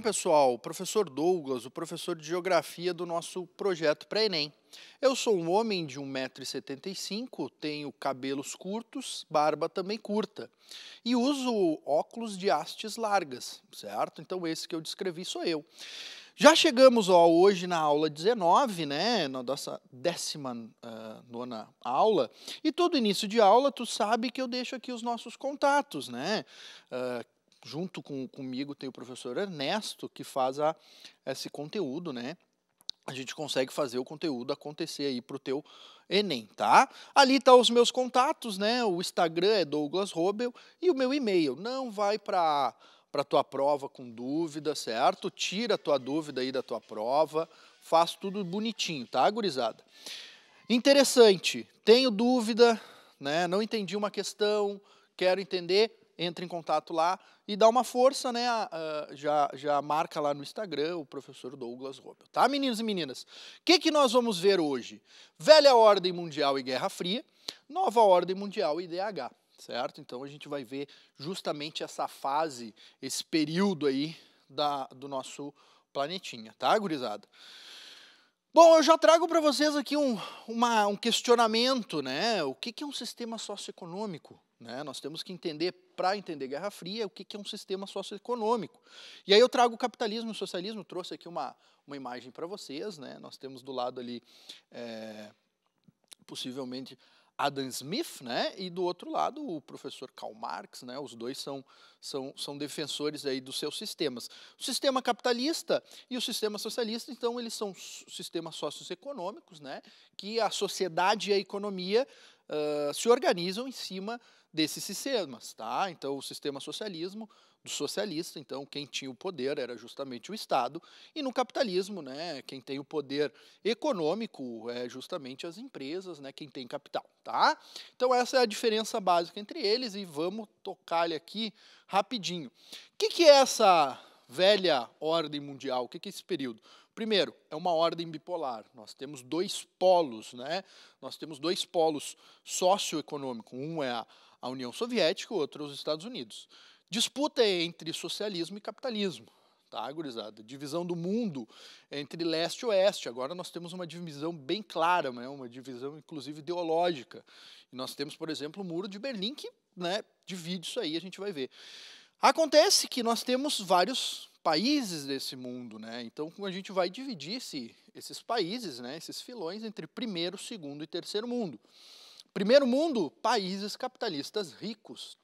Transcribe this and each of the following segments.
Então, pessoal, o professor Douglas, o professor de Geografia do nosso projeto para enem Eu sou um homem de 1,75m, tenho cabelos curtos, barba também curta e uso óculos de hastes largas, certo? Então, esse que eu descrevi sou eu. Já chegamos ó, hoje na aula 19, né, na nossa décima uh, nona aula, e todo início de aula tu sabe que eu deixo aqui os nossos contatos, né? Uh, junto com, comigo tem o professor Ernesto, que faz a, esse conteúdo, né? A gente consegue fazer o conteúdo acontecer aí para o teu Enem, tá? Ali tá os meus contatos, né? O Instagram é Douglas Robel e o meu e-mail. Não vai para para tua prova com dúvida, certo? Tira a tua dúvida aí da tua prova, faz tudo bonitinho, tá, gurizada? Interessante. Tenho dúvida, né? Não entendi uma questão, quero entender entra em contato lá e dá uma força, né? já, já marca lá no Instagram o professor Douglas Robel, tá, meninos e meninas? O que, que nós vamos ver hoje? Velha Ordem Mundial e Guerra Fria, Nova Ordem Mundial e DH, certo? Então a gente vai ver justamente essa fase, esse período aí da, do nosso planetinha, tá, gurizada? Bom, eu já trago para vocês aqui um, uma, um questionamento, né? O que, que é um sistema socioeconômico? Né? Nós temos que entender, para entender Guerra Fria, o que, é um sistema socioeconômico. E aí eu trago o capitalismo e o socialismo, trouxe aqui uma, uma imagem para vocês. Né? Nós temos do lado ali, é, possivelmente, Adam Smith, né? E do outro lado, o professor Karl Marx, né? Os dois são, são, são defensores aí dos seus sistemas. O sistema capitalista e o sistema socialista, então, eles são sistemas socioeconômicos, né? Que a sociedade e a economia uh, se organizam em cima desses sistemas, tá? Então o sistema socialismo do socialista, então quem tinha o poder era justamente o Estado, e no capitalismo, né, quem tem o poder econômico é justamente as empresas, né, quem tem capital, tá? Então essa é a diferença básica entre eles e vamos tocar aqui rapidinho. O que, que é essa velha ordem mundial? O que, que é esse período? Primeiro, é uma ordem bipolar. Nós temos dois polos, né? Nós temos dois polos socioeconômicos. Um é a a União Soviética, outra os Estados Unidos. Disputa entre socialismo e capitalismo. Tá, gurizada? Divisão do mundo entre leste e oeste. Agora nós temos uma divisão bem clara, né? uma divisão inclusive ideológica. E nós temos, por exemplo, o Muro de Berlim, que né, divide isso aí, a gente vai ver. Acontece que nós temos vários países desse mundo, né? Então, a gente vai dividir esse, esses países, né, esses filões, entre primeiro, segundo e terceiro mundo. Primeiro mundo, países capitalistas ricos.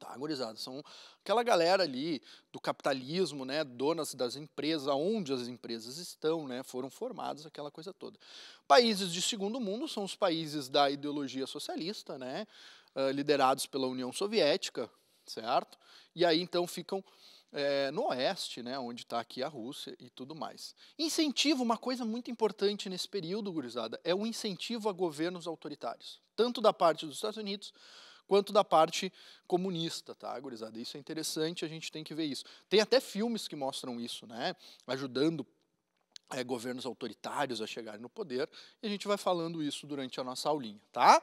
Tá, gurizada, são aquela galera ali do capitalismo, né, donas das empresas, onde as empresas estão, né, foram formadas, aquela coisa toda. Países de segundo mundo são os países da ideologia socialista, né, ah, liderados pela União Soviética, certo? E aí então ficam é, no oeste, né, onde está aqui a Rússia e tudo mais. Incentivo, uma coisa muito importante nesse período, gurizada, é o incentivo a governos autoritários tanto da parte dos Estados Unidos quanto da parte comunista, tá, gurizada? Isso é interessante, a gente tem que ver isso. Tem até filmes que mostram isso, né? Ajudando é, governos autoritários a chegarem no poder, e a gente vai falando isso durante a nossa aulinha, tá?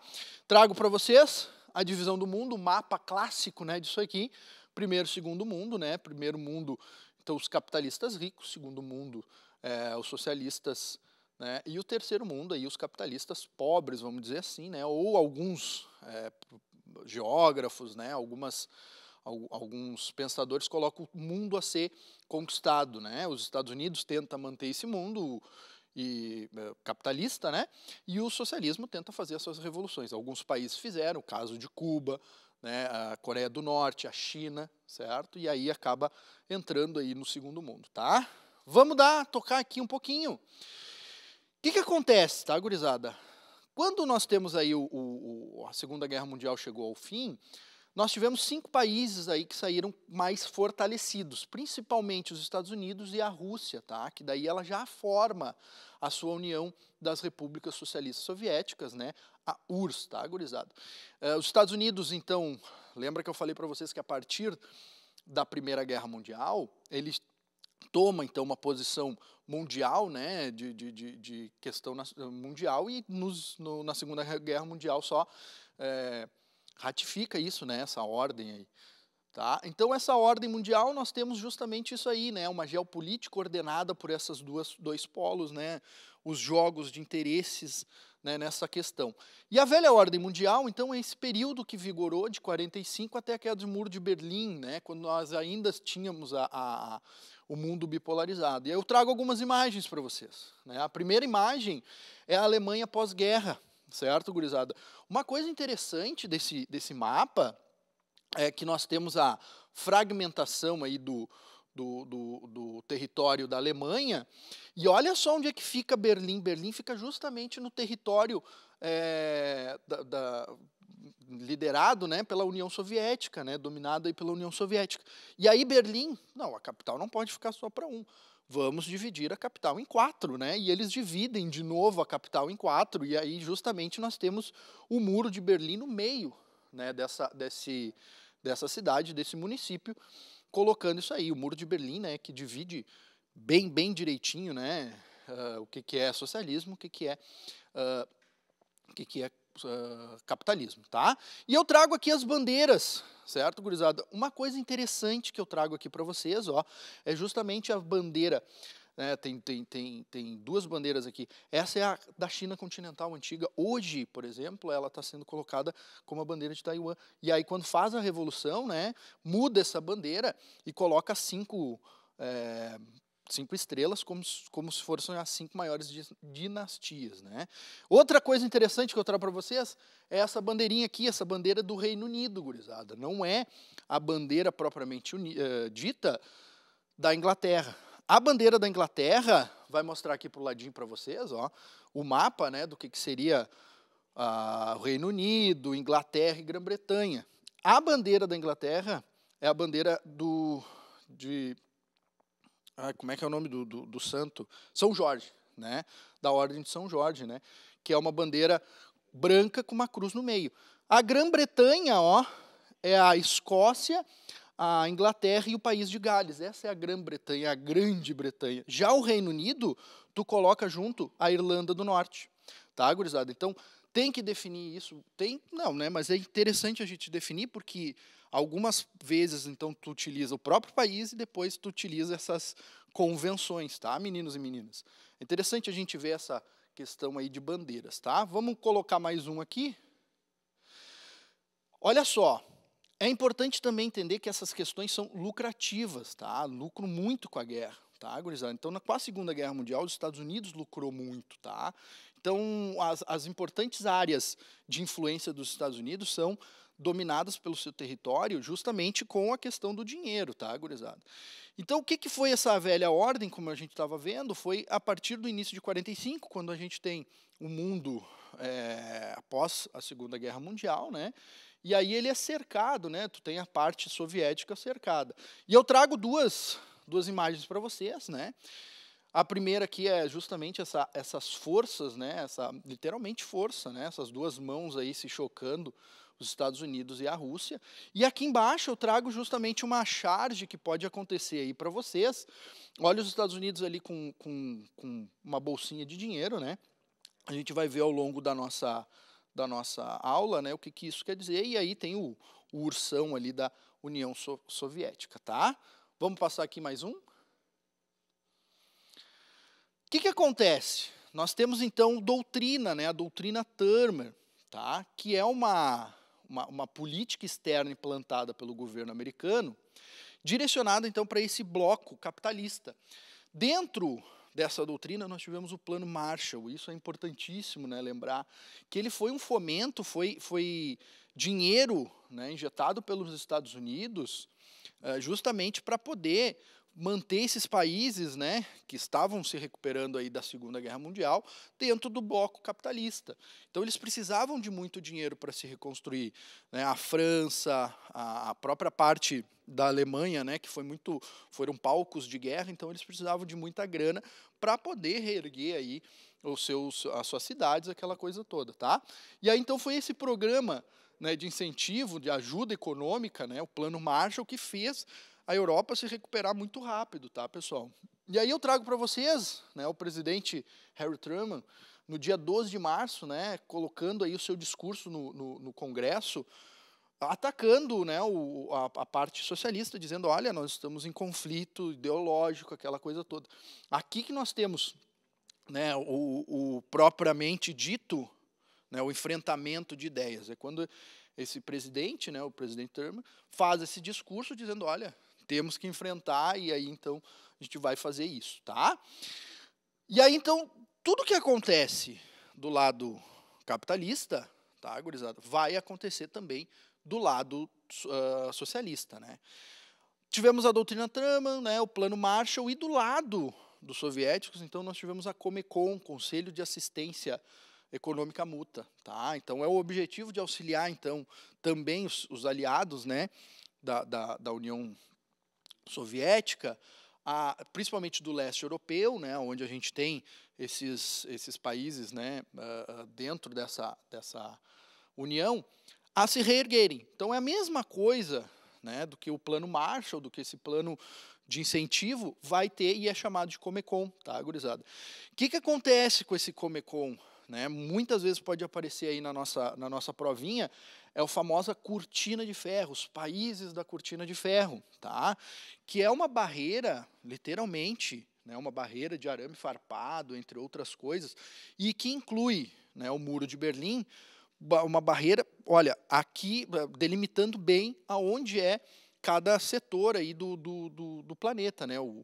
Trago para vocês a divisão do mundo, o mapa clássico, né, disso aqui. Primeiro, segundo mundo, né? Primeiro mundo, então os capitalistas ricos, segundo mundo, é, os socialistas né? E o terceiro mundo, aí, os capitalistas pobres, vamos dizer assim, né? ou alguns é, geógrafos, né? algumas, alguns pensadores colocam o mundo a ser conquistado. Né? Os Estados Unidos tentam manter esse mundo e é, capitalista, né? E o socialismo tenta fazer as suas revoluções. Alguns países fizeram, o caso de Cuba, né, a Coreia do Norte, a China, certo? E aí acaba entrando aí no segundo mundo, tá? Vamos dar tocar aqui um pouquinho que, que acontece, tá, gurizada? Quando nós temos aí o, o, a Segunda Guerra Mundial chegou ao fim, nós tivemos cinco países aí que saíram mais fortalecidos, principalmente os Estados Unidos e a Rússia, tá? Que daí ela já forma a sua União das Repúblicas Socialistas Soviéticas, né? A URSS, tá, gurizada? Uh, os Estados Unidos, então, lembra que eu falei para vocês que a partir da Primeira Guerra Mundial, eles toma então uma posição mundial, né, de, de, de questão mundial e nos, no, na Segunda Guerra Mundial só é, ratifica isso, né, essa ordem aí. Tá? Então, essa ordem mundial, nós temos justamente isso aí, né? uma geopolítica ordenada por esses dois polos, né? os jogos de interesses né, nessa questão. E a velha ordem mundial, então, é esse período que vigorou de 45 até a queda do Muro de Berlim, né, quando nós ainda tínhamos a, a, o mundo bipolarizado. E eu trago algumas imagens para vocês. Né. A primeira imagem é a Alemanha pós-guerra, certo, gurizada? Uma coisa interessante desse, desse mapa é que nós temos a fragmentação aí do, do, do, do, território da Alemanha. E olha só onde é que fica Berlim. Berlim fica justamente no território é, da, da, liderado né, pela União Soviética, né, dominado aí pela União Soviética. E aí Berlim, não, a capital não pode ficar só para um. Vamos dividir a capital em quatro, né? E eles dividem de novo a capital em quatro, e aí justamente nós temos o muro de Berlim no meio né, dessa, desse, dessa cidade, desse município, colocando isso aí. O Muro de Berlim, né, que divide bem, bem direitinho né, uh, o que, que é socialismo, o que, que é, uh, o que, que é uh, capitalismo. Tá? E eu trago aqui as bandeiras certo, gurizada? Uma coisa interessante que eu trago aqui para vocês, ó, é justamente a bandeira né, tem, tem, tem, tem duas bandeiras aqui. Essa é a da China continental antiga. Hoje, por exemplo, ela está sendo colocada como a bandeira de Taiwan. E aí, quando faz a revolução, né, muda essa bandeira e coloca cinco, é, cinco estrelas como, como se fossem as cinco maiores dinastias. Né? Outra coisa interessante que eu trago para vocês é essa bandeirinha aqui, essa bandeira do Reino Unido, gurizada. Não é a bandeira propriamente uh, dita da Inglaterra a bandeira da Inglaterra, vai mostrar aqui para o ladinho para vocês, ó, o mapa né, do que, que seria ah, o Reino Unido, Inglaterra e Grã-Bretanha. A bandeira da Inglaterra é a bandeira do. De, ah, como é que é o nome do, do, do santo? São Jorge, né? Da Ordem de São Jorge, né? Que é uma bandeira branca com uma cruz no meio. A Grã-Bretanha, ó, é a Escócia, a Inglaterra e o país de Gales. Essa é a Grã-Bretanha, a Grande Bretanha. Já o Reino Unido, tu coloca junto a Irlanda do Norte. Tá, gurizada? Então, tem que definir isso. Tem, não, né? Mas é interessante a gente definir porque algumas vezes então tu utiliza o próprio país e depois tu utiliza essas convenções, tá, meninos e meninas? É interessante a gente ver essa questão aí de bandeiras, tá? Vamos colocar mais um aqui. Olha só, é importante também entender que essas questões são lucrativas, tá? Lucro muito com a guerra, tá, gurizada? Então, na quase Segunda Guerra Mundial, os Estados Unidos lucrou muito, tá? Então, as, as importantes áreas de influência dos Estados Unidos são dominadas pelo seu território justamente com a questão do dinheiro, tá, gurizada? Então, o que, que foi essa velha ordem, como a gente estava vendo? Foi a partir do início de 45, quando a gente tem o mundo é, após a Segunda Guerra Mundial, né? E aí ele é cercado, né? Tu tem a parte soviética cercada. E eu trago duas, duas imagens para vocês, né? A primeira aqui é justamente essa, essas forças, né? Essa literalmente força, né? Essas duas mãos aí se chocando, os Estados Unidos e a Rússia. E aqui embaixo eu trago justamente uma charge que pode acontecer aí para vocês. Olha os Estados Unidos ali com, com, com uma bolsinha de dinheiro, né? A gente vai ver ao longo da nossa da nossa aula, né, o que, que isso quer dizer. E aí tem o, o ursão ali da União so Soviética, tá? Vamos passar aqui mais um. O que, que acontece? Nós temos então doutrina, né, a doutrina Turmer, tá? que é uma, uma, uma política externa implantada pelo governo americano, direcionada então para esse bloco capitalista. Dentro dessa doutrina, nós tivemos o Plano Marshall. Isso é importantíssimo né, lembrar que ele foi um fomento, foi, foi dinheiro né, injetado pelos Estados Unidos eh, justamente para poder manter esses países, né, que estavam se recuperando aí da Segunda Guerra Mundial, dentro do bloco capitalista. Então eles precisavam de muito dinheiro para se reconstruir. Né? A França, a, a própria parte da Alemanha, né, que foi muito, foram palcos de guerra, então eles precisavam de muita grana para poder reerguer aí os seus, as suas cidades, aquela coisa toda, tá? E aí então foi esse programa né, de incentivo, de ajuda econômica, né, o Plano Marshall, que fez a Europa se recuperar muito rápido, tá, pessoal? E aí eu trago para vocês, né, o presidente Harry Truman, no dia 12 de março, né, colocando aí o seu discurso no, no, no Congresso, atacando né, o, a, a, parte socialista, dizendo, olha, nós estamos em conflito ideológico, aquela coisa toda. Aqui que nós temos né, o, o propriamente dito, né, o enfrentamento de ideias. É quando esse presidente, né, o presidente Truman, faz esse discurso dizendo, olha, temos que enfrentar e aí então a gente vai fazer isso, tá? E aí então tudo que acontece do lado capitalista, tá, gurizada, vai acontecer também do lado uh, socialista, né? Tivemos a doutrina Truman, né, o plano Marshall e do lado dos soviéticos, então nós tivemos a Comecon, Conselho de Assistência Econômica Muta, tá? Então é o objetivo de auxiliar então também os, os aliados, né, da, da, da União soviética, a, principalmente do leste europeu, né, onde a gente tem esses, esses países né, ah, ah, dentro dessa, dessa união, a se reerguerem. Então é a mesma coisa né, do que o plano Marshall, do que esse plano de incentivo vai ter e é chamado de Comecon, tá, gurizada? O que, que acontece com esse Comecon? Né? Muitas vezes pode aparecer aí na nossa, na nossa provinha é a famosa cortina de ferro, os países da cortina de ferro, tá? que é uma barreira, literalmente, né, uma barreira de arame farpado, entre outras coisas, e que inclui né, o Muro de Berlim, uma barreira, olha, aqui delimitando bem aonde é cada setor aí do, do, do, do planeta, né? O,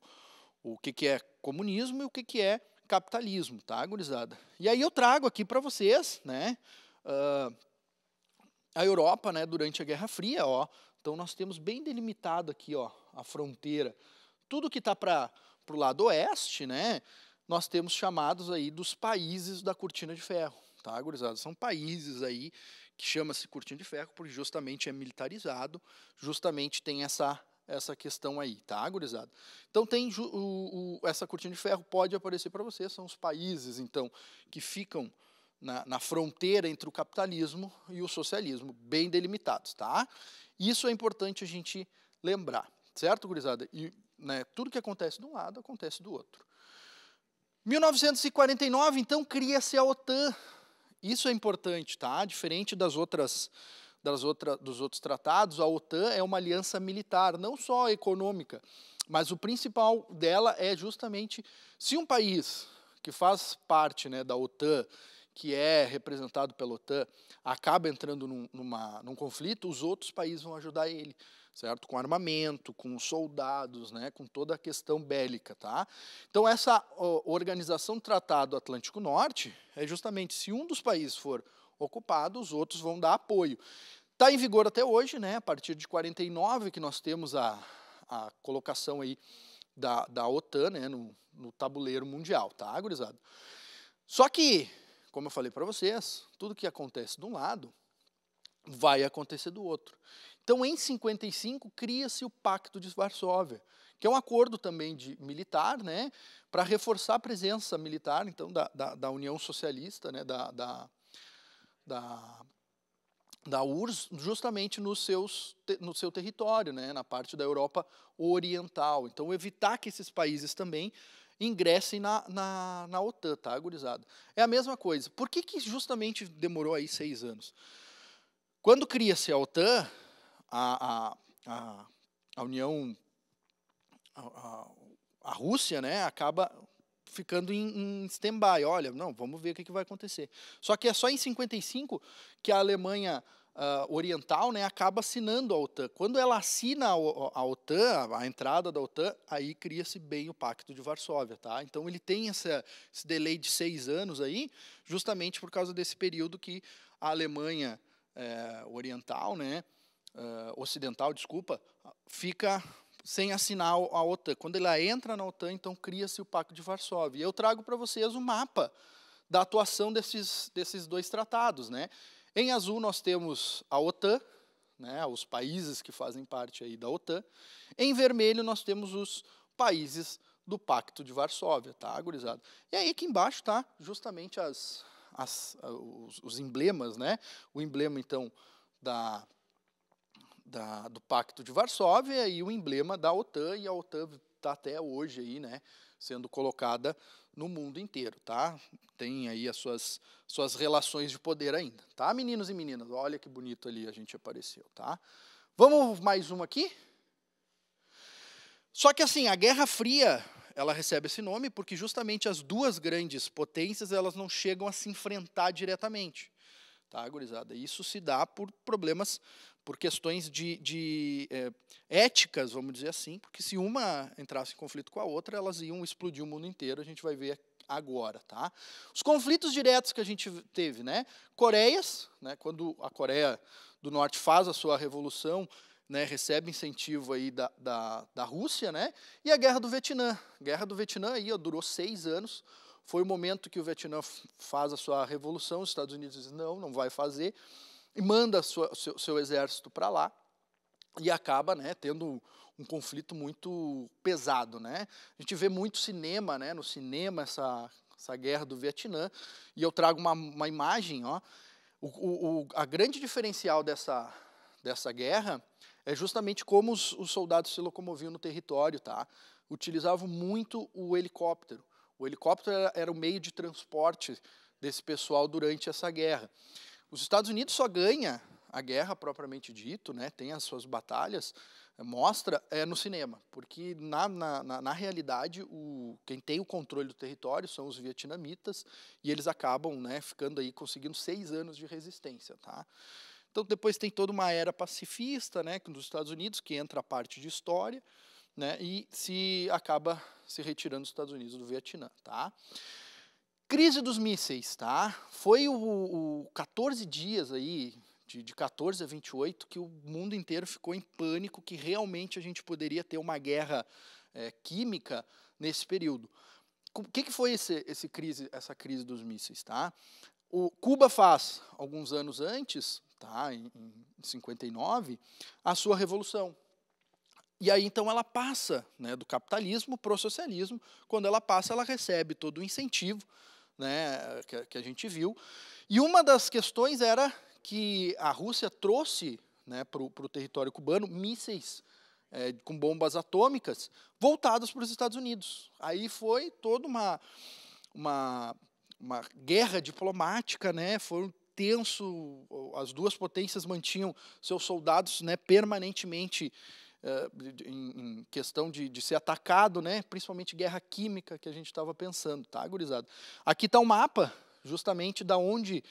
o que, que é comunismo e o que, que é capitalismo, tá, gurizada? E aí eu trago aqui para vocês, né? Uh, a Europa, né, durante a Guerra Fria, ó, então nós temos bem delimitado aqui, ó, a fronteira. Tudo que está para o lado oeste, né, nós temos chamados aí dos países da cortina de ferro, tá, gurizada? São países aí que chama-se cortina de ferro porque justamente é militarizado, justamente tem essa essa questão aí, tá, gurizada? Então tem o, o, essa cortina de ferro pode aparecer para vocês, são os países então que ficam na, na fronteira entre o capitalismo e o socialismo, bem delimitados. Tá? Isso é importante a gente lembrar, certo, gurizada? E né, tudo que acontece de um lado acontece do outro. 1949, então, cria-se a OTAN. Isso é importante, tá? Diferente das outras, das outra, dos outros tratados, a OTAN é uma aliança militar, não só econômica, mas o principal dela é justamente se um país que faz parte né, da OTAN que é representado pela OTAN, acaba entrando num, numa, num conflito, os outros países vão ajudar ele, certo? Com armamento, com soldados, né? com toda a questão bélica, tá? Então, essa ó, organização Tratado Atlântico Norte é justamente se um dos países for ocupado, os outros vão dar apoio. Está em vigor até hoje, né? A partir de 49 que nós temos a, a colocação aí da, da OTAN né? no, no tabuleiro mundial, tá, gurizada? Só que como eu falei para vocês, tudo que acontece de um lado vai acontecer do outro. Então, em 55 cria-se o Pacto de Varsóvia, que é um acordo também de militar, né, para reforçar a presença militar, então da, da, da União Socialista, né, da, da, da da URSS justamente no seus, no seu território, né, na parte da Europa Oriental. Então, evitar que esses países também ingressem na, na, na OTAN, tá, agorizado. É a mesma coisa. Por que, que justamente demorou aí seis anos? Quando cria-se a OTAN, a, a, a União, a, a, Rússia, né, acaba ficando em, em stand-by. Olha, não, vamos ver o que, que vai acontecer. Só que é só em 55 que a Alemanha uh, oriental né, acaba assinando a OTAN. Quando ela assina a, a OTAN, a entrada da OTAN, aí cria-se bem o Pacto de Varsóvia. Tá? Então ele tem essa, esse delay de seis anos aí, justamente por causa desse período que a Alemanha é, oriental, né, uh, ocidental, desculpa, fica sem assinar a OTAN. Quando ela entra na OTAN, então cria-se o Pacto de Varsóvia. Eu trago para vocês o um mapa da atuação desses, desses dois tratados, né? Em azul nós temos a OTAN, né, os países que fazem parte aí da OTAN. Em vermelho nós temos os países do Pacto de Varsóvia, tá, Agorizado. E aí aqui embaixo tá justamente as, as, os, os, emblemas, né? O emblema, então, da, da, do Pacto de Varsóvia e o emblema da OTAN, e a OTAN está até hoje aí, né? sendo colocada no mundo inteiro, tá? Tem aí as suas, suas relações de poder ainda, tá, meninos e meninas? Olha que bonito ali a gente apareceu, tá? Vamos mais uma aqui? Só que assim, a Guerra Fria, ela recebe esse nome porque justamente as duas grandes potências, elas não chegam a se enfrentar diretamente. Tá, gurizada? Isso se dá por problemas por questões de, de é, éticas, vamos dizer assim, porque se uma entrasse em conflito com a outra, elas iam explodir o mundo inteiro, a gente vai ver agora, tá? Os conflitos diretos que a gente teve, né? Coreias, né, quando a Coreia do Norte faz a sua revolução, né, recebe incentivo aí da, da, da Rússia, né? E a Guerra do Vietnã. A Guerra do Vietnã aí, ó, durou seis anos, foi o momento que o Vietnã faz a sua revolução, os Estados Unidos dizem, não, não vai fazer e manda sua, seu, seu exército para lá e acaba né, tendo um conflito muito pesado. Né? A gente vê muito cinema, né, no cinema, essa, essa guerra do Vietnã, e eu trago uma, uma imagem. Ó, o, o, a grande diferencial dessa, dessa guerra é justamente como os, os soldados se locomoviam no território. Tá? Utilizavam muito o helicóptero. O helicóptero era, era o meio de transporte desse pessoal durante essa guerra. Os Estados Unidos só ganha a guerra propriamente dito, né, tem as suas batalhas, eh, mostra é, no cinema, porque na, na, na, realidade o, quem tem o controle do território são os vietnamitas e eles acabam né, ficando aí conseguindo seis anos de resistência. Tá? Então depois tem toda uma era pacifista né, dos Estados Unidos, que entra a parte de história, né, e se acaba se retirando dos Estados Unidos do Vietnã. Tá? crise dos mísseis, tá? Foi o, o 14 dias aí, de, de 14 a 28, que o mundo inteiro ficou em pânico que realmente a gente poderia ter uma guerra é, química nesse período. O que, que foi esse, esse crise, essa crise dos mísseis, tá? O Cuba faz, alguns anos antes, tá, em, em 59, a sua revolução, e aí então ela passa né, do capitalismo para o socialismo. Quando ela passa, ela recebe todo o incentivo né, que, que a gente viu. E uma das questões era que a Rússia trouxe né, para o território cubano mísseis é, com bombas atômicas voltados para os Estados Unidos. Aí foi toda uma, uma, uma guerra diplomática, né, foi tenso, as duas potências mantinham seus soldados né, permanentemente eh, em questão de, de ser atacado, né? principalmente guerra química que a gente estava pensando, tá, gurizada? Aqui está o um mapa, justamente da onde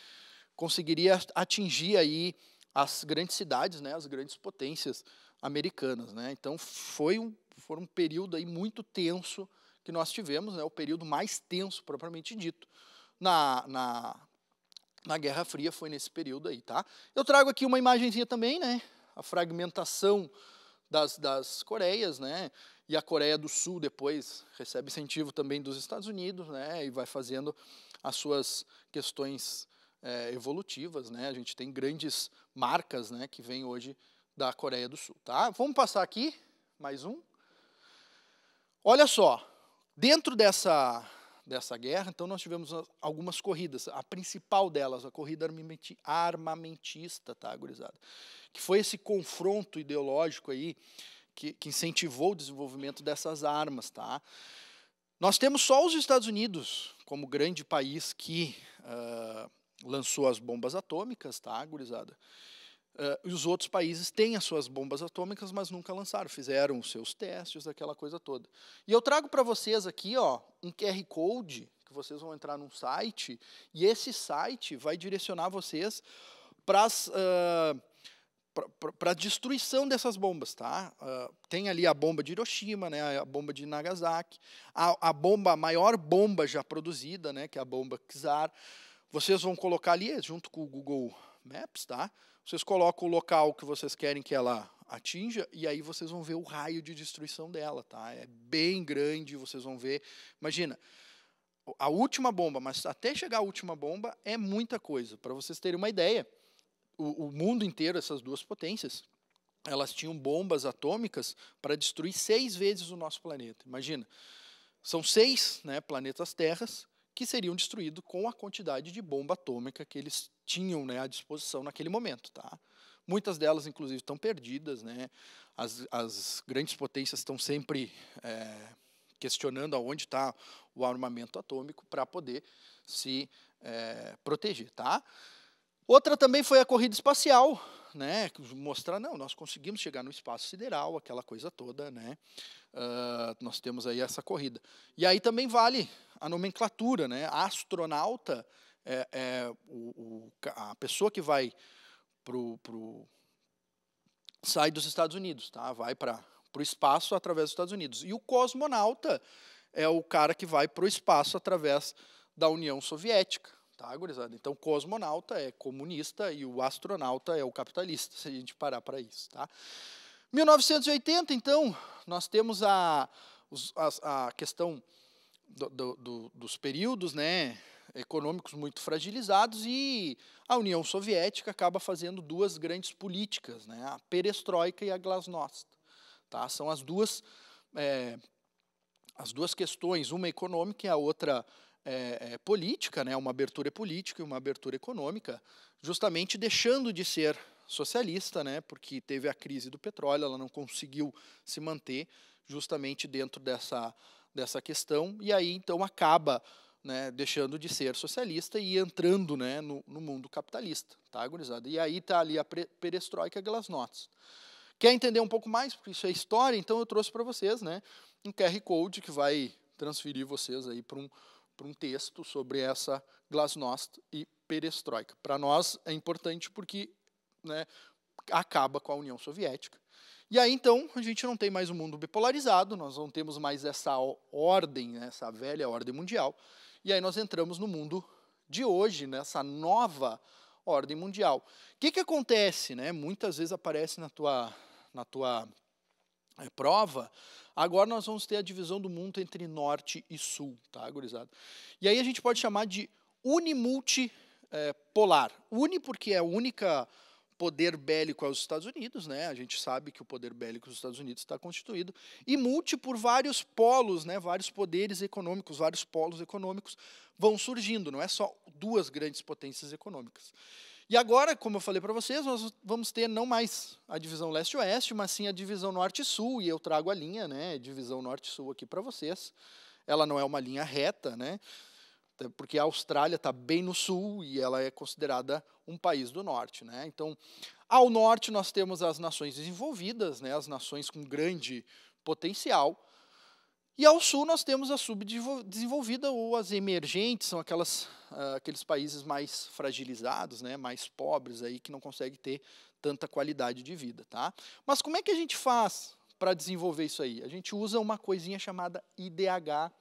conseguiria atingir aí as grandes cidades, né? as grandes potências americanas. Né? Então, foi um, foi um período aí muito tenso que nós tivemos, né? o período mais tenso, propriamente dito, na, na, na Guerra Fria foi nesse período aí, tá? Eu trago aqui uma imagenzinha também, né? A fragmentação das, das Coreias, né? E a Coreia do Sul depois recebe incentivo também dos Estados Unidos, né? E vai fazendo as suas questões é, evolutivas, né? A gente tem grandes marcas, né? Que vêm hoje da Coreia do Sul, tá? Vamos passar aqui mais um. Olha só, dentro dessa dessa guerra, então nós tivemos algumas corridas. A principal delas, a corrida armamentista, tá, gurizada? Que foi esse confronto ideológico aí que, que incentivou o desenvolvimento dessas armas, tá? Nós temos só os Estados Unidos como grande país que uh, lançou as bombas atômicas, tá, gurizada? Uh, e os outros países têm as suas bombas atômicas, mas nunca lançaram, fizeram os seus testes, aquela coisa toda. E eu trago para vocês aqui ó, um QR Code, que vocês vão entrar num site, e esse site vai direcionar vocês para uh, a destruição dessas bombas, tá? Uh, tem ali a bomba de Hiroshima, né? A bomba de Nagasaki, a, a bomba, a maior bomba já produzida, né? Que é a bomba Kizar. Vocês vão colocar ali junto com o Google Maps, tá? Vocês colocam o local que vocês querem que ela atinja e aí vocês vão ver o raio de destruição dela, tá? É bem grande, vocês vão ver. Imagina, a última bomba, mas até chegar à última bomba é muita coisa. Para vocês terem uma ideia, o, o, mundo inteiro, essas duas potências, elas tinham bombas atômicas para destruir seis vezes o nosso planeta. Imagina, são seis né, planetas Terras que seriam destruídos com a quantidade de bomba atômica que eles tinham né, à disposição naquele momento. Tá? Muitas delas, inclusive, estão perdidas. Né? As, as grandes potências estão sempre é, questionando aonde está o armamento atômico para poder se é, proteger. Tá? Outra também foi a corrida espacial, né? Mostrar, não, nós conseguimos chegar no espaço sideral, aquela coisa toda, né? Uh, nós temos aí essa corrida. E aí também vale a nomenclatura, né? A astronauta é, é o, o, a pessoa que vai pro, pro sai dos Estados Unidos, tá? Vai para o espaço através dos Estados Unidos. E o cosmonauta é o cara que vai para o espaço através da União Soviética. Tá, gurizada? Então, cosmonauta é comunista e o astronauta é o capitalista, se a gente parar para isso, tá? 1980, então, nós temos a, a, a questão do, do, do, dos períodos né, econômicos muito fragilizados e a União Soviética acaba fazendo duas grandes políticas, né, a perestroika e a glasnost. Tá? São as duas, é, as duas questões, uma econômica e a outra é, é, política, né, uma abertura política e uma abertura econômica, justamente deixando de ser socialista, né, porque teve a crise do petróleo, ela não conseguiu se manter justamente dentro dessa, dessa questão, e aí então acaba né, deixando de ser socialista e entrando né, no, no mundo capitalista, tá, gurizada? E aí está ali a perestroika glasnost. Quer entender um pouco mais, porque isso é história, então eu trouxe para vocês né, um QR Code que vai transferir vocês aí para um para um texto sobre essa glasnost e perestroika. Para nós é importante porque né, acaba com a União Soviética. E aí, então, a gente não tem mais um mundo bipolarizado, nós não temos mais essa ordem, né, essa velha ordem mundial. E aí nós entramos no mundo de hoje, nessa nova ordem mundial. O que, que acontece? Né? Muitas vezes aparece na tua, na tua é, prova, agora nós vamos ter a divisão do mundo entre norte e sul, tá, gurizada? E aí a gente pode chamar de unimultipolar. É, Uni porque é a única poder bélico aos é Estados Unidos, né? A gente sabe que o poder bélico dos Estados Unidos está constituído e multi por vários polos, né? Vários poderes econômicos, vários polos econômicos vão surgindo. Não é só duas grandes potências econômicas. E agora, como eu falei para vocês, nós vamos ter não mais a divisão leste-oeste, mas sim a divisão norte-sul, e eu trago a linha, né, divisão norte-sul aqui para vocês. Ela não é uma linha reta, né, porque a Austrália está bem no sul e ela é considerada um país do norte. Né. Então, ao norte nós temos as nações desenvolvidas, né, as nações com grande potencial, e ao sul nós temos a subdesenvolvida ou as emergentes, são aquelas, uh, aqueles países mais fragilizados, né, mais pobres aí que não conseguem ter tanta qualidade de vida, tá? Mas como é que a gente faz para desenvolver isso aí? A gente usa uma coisinha chamada IDH,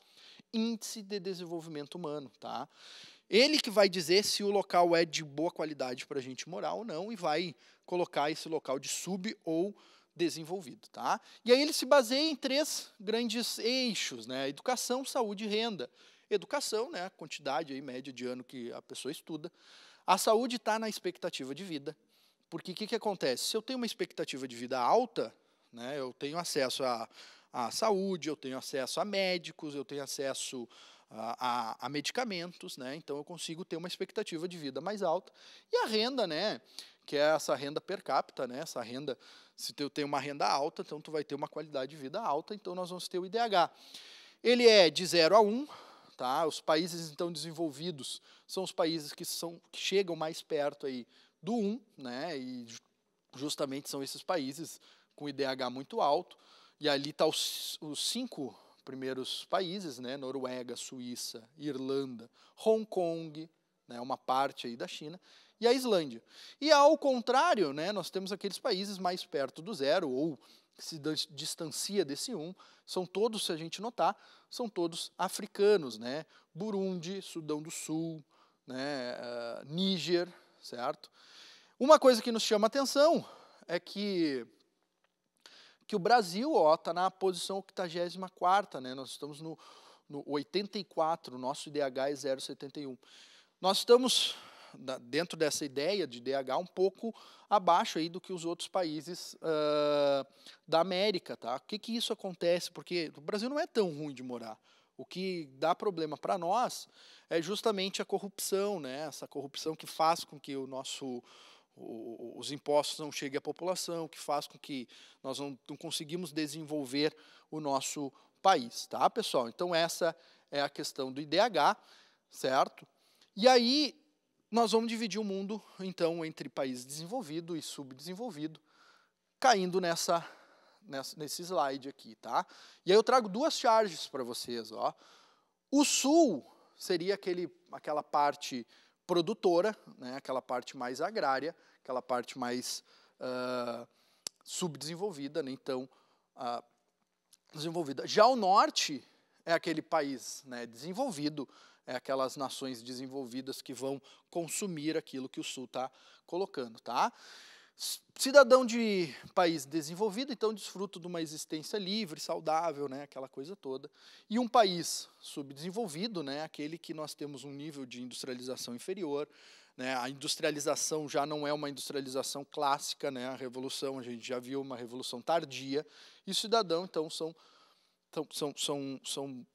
Índice de Desenvolvimento Humano, tá? Ele que vai dizer se o local é de boa qualidade para a gente morar ou não e vai colocar esse local de sub ou desenvolvido. Tá? E aí ele se baseia em três grandes eixos: né? educação, saúde e renda. Educação, né, a quantidade aí, média de ano que a pessoa estuda. A saúde está na expectativa de vida. Porque o que, que acontece? Se eu tenho uma expectativa de vida alta, né, eu tenho acesso à saúde, eu tenho acesso a médicos, eu tenho acesso a, a, a medicamentos, né, então eu consigo ter uma expectativa de vida mais alta. E a renda, né, que é essa renda per capita, né? Essa renda, se tu tem uma renda alta, então tu vai ter uma qualidade de vida alta, então nós vamos ter o IDH. Ele é de 0 a 1, um, tá? Os países então desenvolvidos são os países que são que chegam mais perto aí do 1, um, né? E justamente são esses países com IDH muito alto. E ali tá os, os cinco primeiros países, né? Noruega, Suíça, Irlanda, Hong Kong, né? Uma parte aí da China e a Islândia. E ao contrário, né, nós temos aqueles países mais perto do zero ou que se distancia desse um, são todos, se a gente notar, são todos africanos, né? Burundi, Sudão do Sul, né, uh, Níger, certo? Uma coisa que nos chama atenção é que que o Brasil está na posição 84, né? nós estamos no, no 84, nosso IDH é 0,71. Nós estamos dentro dessa ideia de DH um pouco abaixo aí do que os outros países uh, da América, tá? O que que isso acontece? Porque o Brasil não é tão ruim de morar. O que dá problema para nós é justamente a corrupção, né? Essa corrupção que faz com que o nosso os impostos não cheguem à população, que faz com que nós não, não conseguimos desenvolver o nosso país, tá, pessoal? Então essa é a questão do IDH, certo? E aí nós vamos dividir o mundo, então, entre país desenvolvido e subdesenvolvido, caindo nessa, nessa nesse slide aqui, tá? E aí eu trago duas charges para vocês, ó. O sul seria aquele, aquela parte produtora, né, aquela parte mais agrária, aquela parte mais uh, subdesenvolvida, né, então uh, desenvolvida. Já o norte é aquele país né, desenvolvido, é, aquelas nações desenvolvidas que vão consumir aquilo que o Sul está colocando, tá? Cidadão de país desenvolvido, então desfruto de uma existência livre, saudável, né, aquela coisa toda. E um país subdesenvolvido, né, aquele que nós temos um nível de industrialização inferior, né, a industrialização já não é uma industrialização clássica, né? a revolução, a gente já viu uma revolução tardia, e cidadão, então, são, são, são, são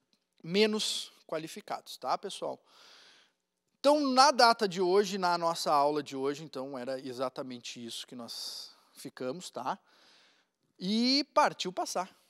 menos qualificados, tá, pessoal? Então, na data de hoje, na nossa aula de hoje, então era exatamente isso que nós ficamos, tá? E partiu passar.